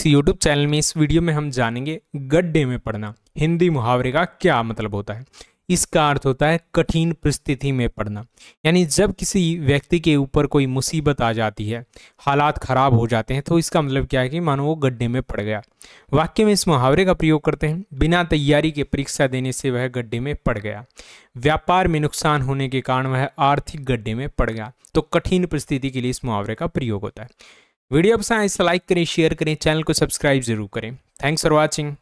इस YouTube channel में इस वीडियो में हम जानेंगे गड्ढे में पढ़ना हिंदी मुहावरे का क्या मतलब होता है इसका अर्थ होता है कठिन परिस्थिति में पढ़ना यानी जब किसी व्यक्ति के ऊपर कोई मुसीबत आ जाती है हालात खराब हो जाते हैं तो इसका मतलब क्या है कि मानो वो गड्ढे में पड़ गया वाक्य में इस मुहावरे का प्रयोग करते हैं बिना तैयारी के परीक्षा देने से वह गड्ढे में पड़ गया व्यापार में नुकसान होने के कारण वह आर्थिक गड्ढे में पड़ गया तो कठिन परिस्थिति के लिए इस मुहावरे का प्रयोग होता है वीडियो पसंद आए इसे तो लाइक करें शेयर करें चैनल को सब्सक्राइब जरूर करें थैंक्स फॉर वॉचिंग